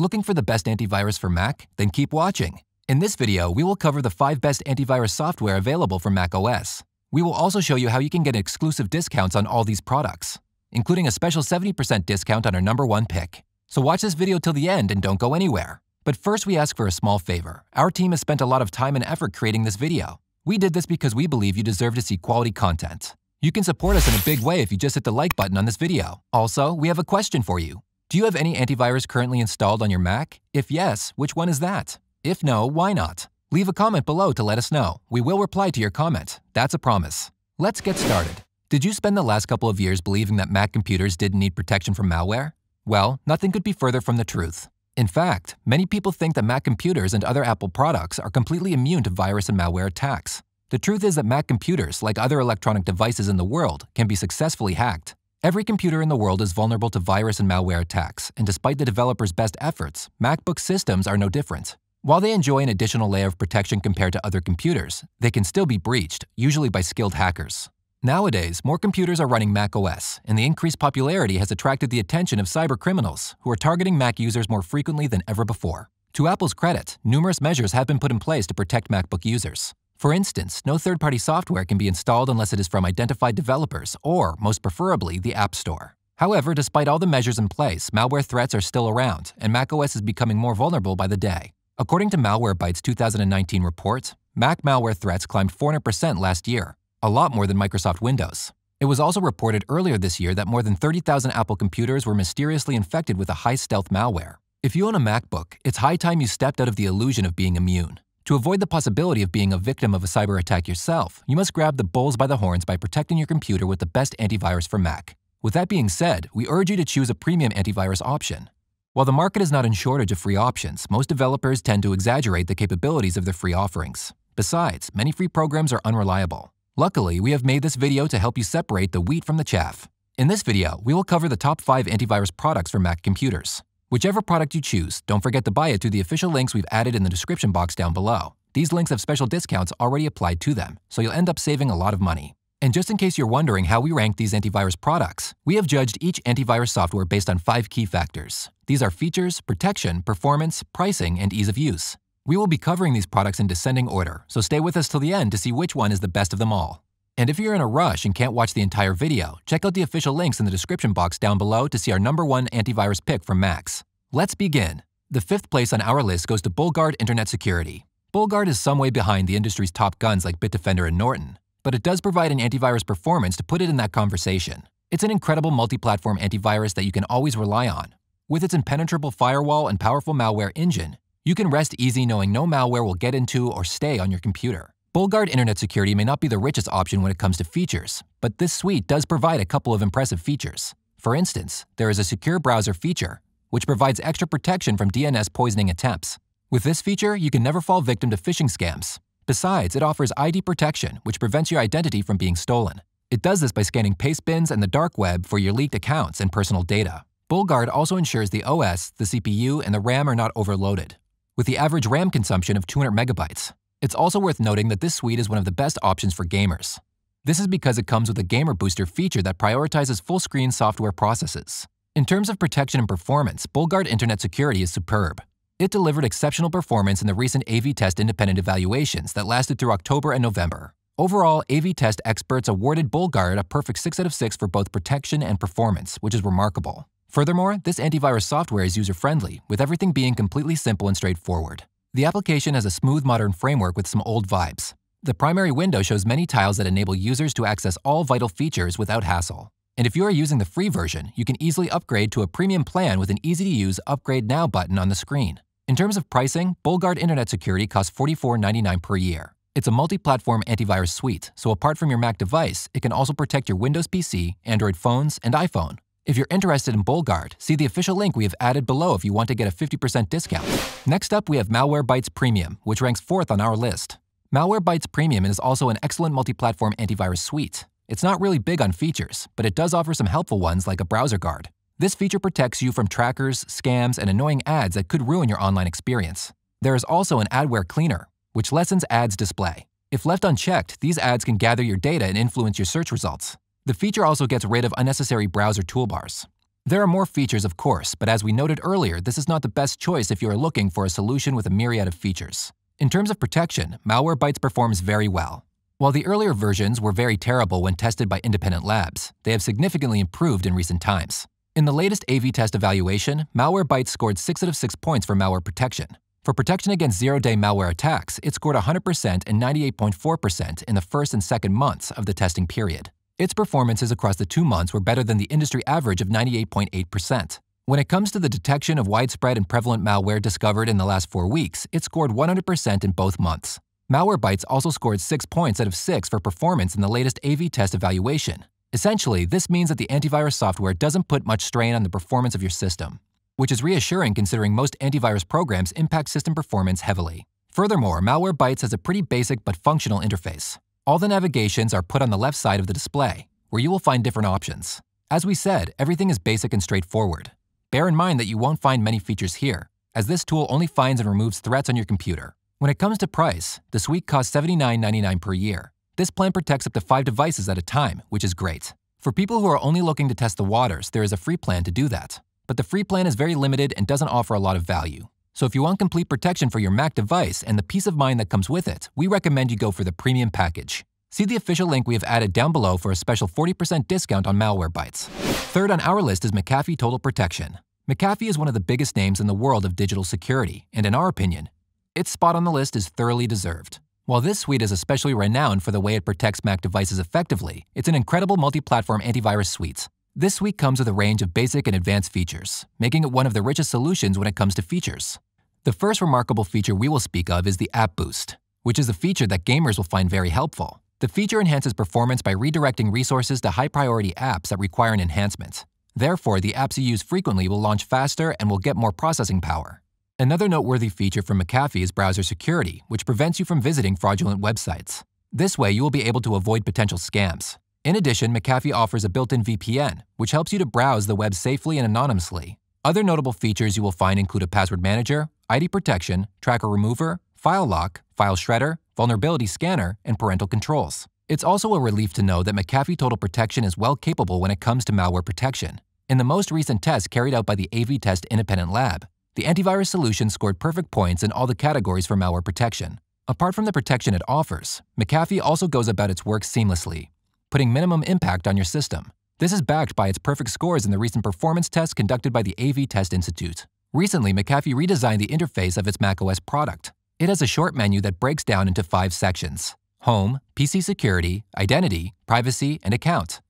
Looking for the best antivirus for Mac? Then keep watching. In this video, we will cover the 5 best antivirus software available for Mac OS. We will also show you how you can get exclusive discounts on all these products, including a special 70% discount on our number one pick. So watch this video till the end and don't go anywhere. But first we ask for a small favor. Our team has spent a lot of time and effort creating this video. We did this because we believe you deserve to see quality content. You can support us in a big way if you just hit the like button on this video. Also, we have a question for you. Do you have any antivirus currently installed on your Mac? If yes, which one is that? If no, why not? Leave a comment below to let us know. We will reply to your comment. That's a promise. Let's get started. Did you spend the last couple of years believing that Mac computers didn't need protection from malware? Well, nothing could be further from the truth. In fact, many people think that Mac computers and other Apple products are completely immune to virus and malware attacks. The truth is that Mac computers, like other electronic devices in the world, can be successfully hacked. Every computer in the world is vulnerable to virus and malware attacks, and despite the developers' best efforts, MacBook systems are no different. While they enjoy an additional layer of protection compared to other computers, they can still be breached, usually by skilled hackers. Nowadays, more computers are running macOS, and the increased popularity has attracted the attention of cybercriminals, who are targeting Mac users more frequently than ever before. To Apple's credit, numerous measures have been put in place to protect MacBook users. For instance, no third-party software can be installed unless it is from identified developers or, most preferably, the App Store. However, despite all the measures in place, malware threats are still around, and macOS is becoming more vulnerable by the day. According to Malwarebytes' 2019 report, Mac malware threats climbed 400% last year, a lot more than Microsoft Windows. It was also reported earlier this year that more than 30,000 Apple computers were mysteriously infected with a high stealth malware. If you own a MacBook, it's high time you stepped out of the illusion of being immune. To avoid the possibility of being a victim of a cyber attack yourself, you must grab the bulls by the horns by protecting your computer with the best antivirus for Mac. With that being said, we urge you to choose a premium antivirus option. While the market is not in shortage of free options, most developers tend to exaggerate the capabilities of their free offerings. Besides, many free programs are unreliable. Luckily, we have made this video to help you separate the wheat from the chaff. In this video, we will cover the top 5 antivirus products for Mac computers. Whichever product you choose, don't forget to buy it through the official links we've added in the description box down below. These links have special discounts already applied to them, so you'll end up saving a lot of money. And just in case you're wondering how we rank these antivirus products, we have judged each antivirus software based on five key factors. These are features, protection, performance, pricing, and ease of use. We will be covering these products in descending order, so stay with us till the end to see which one is the best of them all. And if you're in a rush and can't watch the entire video, check out the official links in the description box down below to see our number one antivirus pick from Max. Let's begin. The fifth place on our list goes to Bullguard Internet Security. Bullguard is some way behind the industry's top guns like Bitdefender and Norton, but it does provide an antivirus performance to put it in that conversation. It's an incredible multi-platform antivirus that you can always rely on. With its impenetrable firewall and powerful malware engine, you can rest easy knowing no malware will get into or stay on your computer. BullGuard Internet Security may not be the richest option when it comes to features, but this suite does provide a couple of impressive features. For instance, there is a secure browser feature, which provides extra protection from DNS poisoning attempts. With this feature, you can never fall victim to phishing scams. Besides, it offers ID protection, which prevents your identity from being stolen. It does this by scanning paste bins and the dark web for your leaked accounts and personal data. BullGuard also ensures the OS, the CPU, and the RAM are not overloaded, with the average RAM consumption of 200 megabytes. It's also worth noting that this suite is one of the best options for gamers. This is because it comes with a Gamer Booster feature that prioritizes full-screen software processes. In terms of protection and performance, BullGuard Internet Security is superb. It delivered exceptional performance in the recent AV Test independent evaluations that lasted through October and November. Overall, AV Test experts awarded BullGuard a perfect 6 out of 6 for both protection and performance, which is remarkable. Furthermore, this antivirus software is user-friendly, with everything being completely simple and straightforward. The application has a smooth modern framework with some old vibes. The primary window shows many tiles that enable users to access all vital features without hassle. And if you are using the free version, you can easily upgrade to a premium plan with an easy-to-use Upgrade Now button on the screen. In terms of pricing, BullGuard Internet Security costs $44.99 per year. It's a multi-platform antivirus suite, so apart from your Mac device, it can also protect your Windows PC, Android phones, and iPhone. If you're interested in BullGuard, see the official link we have added below if you want to get a 50% discount. Next up, we have Malwarebytes Premium, which ranks fourth on our list. Malwarebytes Premium is also an excellent multi-platform antivirus suite. It's not really big on features, but it does offer some helpful ones like a browser guard. This feature protects you from trackers, scams, and annoying ads that could ruin your online experience. There is also an adware cleaner, which lessens ads display. If left unchecked, these ads can gather your data and influence your search results. The feature also gets rid of unnecessary browser toolbars. There are more features, of course, but as we noted earlier, this is not the best choice if you are looking for a solution with a myriad of features. In terms of protection, Malwarebytes performs very well. While the earlier versions were very terrible when tested by independent labs, they have significantly improved in recent times. In the latest AV test evaluation, Malwarebytes scored 6 out of 6 points for malware protection. For protection against zero-day malware attacks, it scored 100% and 98.4% in the first and second months of the testing period. Its performances across the two months were better than the industry average of 98.8%. When it comes to the detection of widespread and prevalent malware discovered in the last four weeks, it scored 100% in both months. Malwarebytes also scored 6 points out of 6 for performance in the latest AV test evaluation. Essentially, this means that the antivirus software doesn't put much strain on the performance of your system, which is reassuring considering most antivirus programs impact system performance heavily. Furthermore, Malwarebytes has a pretty basic but functional interface. All the navigations are put on the left side of the display, where you will find different options. As we said, everything is basic and straightforward. Bear in mind that you won't find many features here, as this tool only finds and removes threats on your computer. When it comes to price, the suite costs $79.99 per year. This plan protects up to 5 devices at a time, which is great. For people who are only looking to test the waters, there is a free plan to do that. But the free plan is very limited and doesn't offer a lot of value. So if you want complete protection for your Mac device and the peace of mind that comes with it, we recommend you go for the premium package. See the official link we have added down below for a special 40% discount on Malwarebytes. Third on our list is McAfee Total Protection. McAfee is one of the biggest names in the world of digital security, and in our opinion, its spot on the list is thoroughly deserved. While this suite is especially renowned for the way it protects Mac devices effectively, it's an incredible multi-platform antivirus suite. This suite comes with a range of basic and advanced features, making it one of the richest solutions when it comes to features. The first remarkable feature we will speak of is the App Boost, which is a feature that gamers will find very helpful. The feature enhances performance by redirecting resources to high-priority apps that require an enhancement. Therefore, the apps you use frequently will launch faster and will get more processing power. Another noteworthy feature from McAfee is browser security, which prevents you from visiting fraudulent websites. This way, you will be able to avoid potential scams. In addition, McAfee offers a built-in VPN, which helps you to browse the web safely and anonymously, other notable features you will find include a password manager, ID protection, tracker remover, file lock, file shredder, vulnerability scanner, and parental controls. It's also a relief to know that McAfee Total Protection is well capable when it comes to malware protection. In the most recent test carried out by the AV Test Independent Lab, the antivirus solution scored perfect points in all the categories for malware protection. Apart from the protection it offers, McAfee also goes about its work seamlessly, putting minimum impact on your system. This is backed by its perfect scores in the recent performance tests conducted by the AV Test Institute. Recently, McAfee redesigned the interface of its macOS product. It has a short menu that breaks down into five sections Home, PC Security, Identity, Privacy, and Account.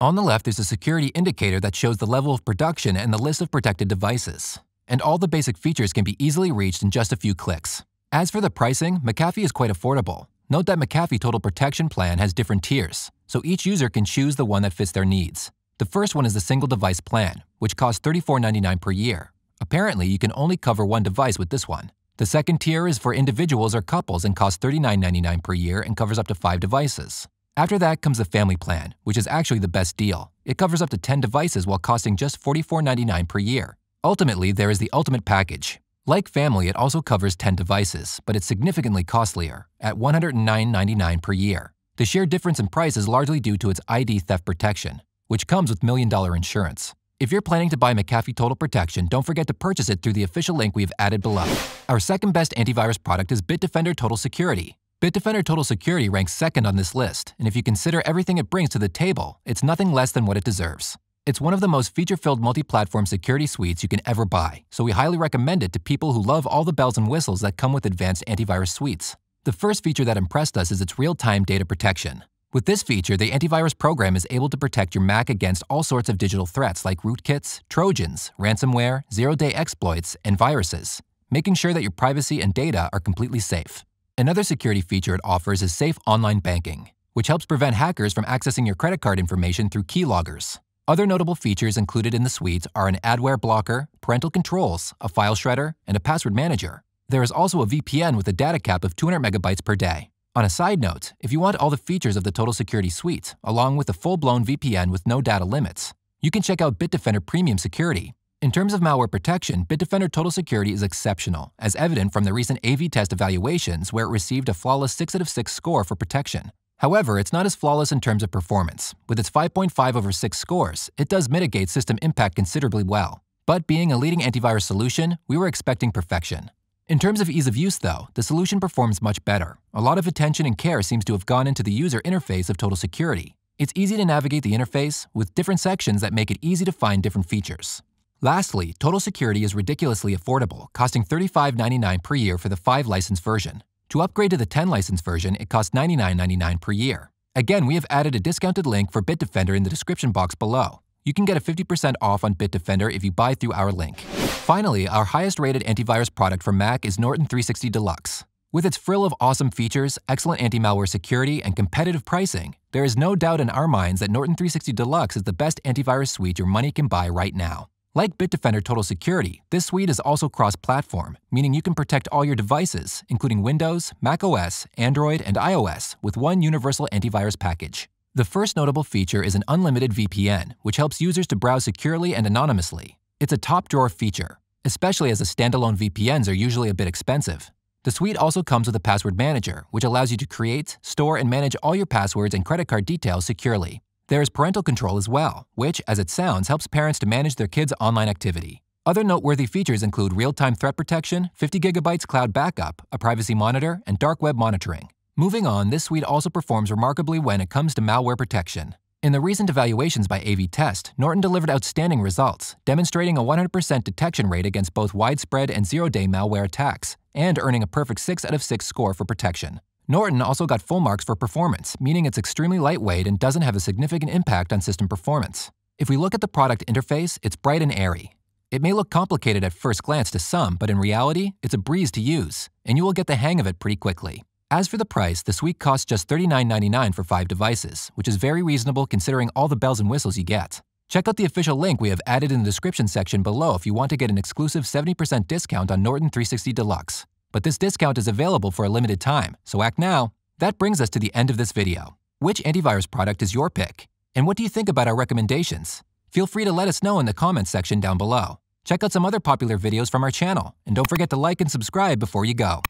On the left, there's a security indicator that shows the level of production and the list of protected devices. And all the basic features can be easily reached in just a few clicks. As for the pricing, McAfee is quite affordable. Note that McAfee Total Protection Plan has different tiers, so each user can choose the one that fits their needs. The first one is the single device plan, which costs $34.99 per year. Apparently, you can only cover one device with this one. The second tier is for individuals or couples and costs $39.99 per year and covers up to 5 devices. After that comes the family plan, which is actually the best deal. It covers up to 10 devices while costing just $44.99 per year. Ultimately, there is the ultimate package, like Family, it also covers 10 devices, but it's significantly costlier, at $109.99 per year. The sheer difference in price is largely due to its ID theft protection, which comes with million dollar insurance. If you're planning to buy McAfee Total Protection, don't forget to purchase it through the official link we've added below. Our second best antivirus product is Bitdefender Total Security. Bitdefender Total Security ranks second on this list, and if you consider everything it brings to the table, it's nothing less than what it deserves. It's one of the most feature-filled multi-platform security suites you can ever buy, so we highly recommend it to people who love all the bells and whistles that come with advanced antivirus suites. The first feature that impressed us is its real-time data protection. With this feature, the antivirus program is able to protect your Mac against all sorts of digital threats like rootkits, trojans, ransomware, zero-day exploits, and viruses, making sure that your privacy and data are completely safe. Another security feature it offers is safe online banking, which helps prevent hackers from accessing your credit card information through keyloggers. Other notable features included in the suite are an adware blocker, parental controls, a file shredder, and a password manager. There is also a VPN with a data cap of 200 megabytes per day. On a side note, if you want all the features of the Total Security Suite, along with a full-blown VPN with no data limits, you can check out Bitdefender Premium Security. In terms of malware protection, Bitdefender Total Security is exceptional, as evident from the recent AV test evaluations where it received a flawless 6 out of 6 score for protection. However, it's not as flawless in terms of performance. With its 5.5 over 6 scores, it does mitigate system impact considerably well. But being a leading antivirus solution, we were expecting perfection. In terms of ease of use, though, the solution performs much better. A lot of attention and care seems to have gone into the user interface of Total Security. It's easy to navigate the interface, with different sections that make it easy to find different features. Lastly, Total Security is ridiculously affordable, costing $35.99 per year for the 5 license version. To upgrade to the 10 license version, it costs $99.99 per year. Again, we have added a discounted link for Bitdefender in the description box below. You can get a 50% off on Bitdefender if you buy through our link. Finally, our highest rated antivirus product for Mac is Norton 360 Deluxe. With its frill of awesome features, excellent anti-malware security, and competitive pricing, there is no doubt in our minds that Norton 360 Deluxe is the best antivirus suite your money can buy right now. Like Bitdefender Total Security, this suite is also cross-platform, meaning you can protect all your devices, including Windows, macOS, Android, and iOS, with one universal antivirus package. The first notable feature is an unlimited VPN, which helps users to browse securely and anonymously. It's a top-drawer feature, especially as the standalone VPNs are usually a bit expensive. The suite also comes with a password manager, which allows you to create, store, and manage all your passwords and credit card details securely. There is parental control as well, which, as it sounds, helps parents to manage their kids' online activity. Other noteworthy features include real-time threat protection, 50 gigabytes cloud backup, a privacy monitor, and dark web monitoring. Moving on, this suite also performs remarkably when it comes to malware protection. In the recent evaluations by AV Test, Norton delivered outstanding results, demonstrating a 100% detection rate against both widespread and zero-day malware attacks, and earning a perfect 6 out of 6 score for protection. Norton also got full marks for performance, meaning it's extremely lightweight and doesn't have a significant impact on system performance. If we look at the product interface, it's bright and airy. It may look complicated at first glance to some, but in reality, it's a breeze to use, and you will get the hang of it pretty quickly. As for the price, the suite costs just $39.99 for five devices, which is very reasonable considering all the bells and whistles you get. Check out the official link we have added in the description section below if you want to get an exclusive 70% discount on Norton 360 Deluxe but this discount is available for a limited time, so act now. That brings us to the end of this video. Which antivirus product is your pick? And what do you think about our recommendations? Feel free to let us know in the comments section down below. Check out some other popular videos from our channel, and don't forget to like and subscribe before you go.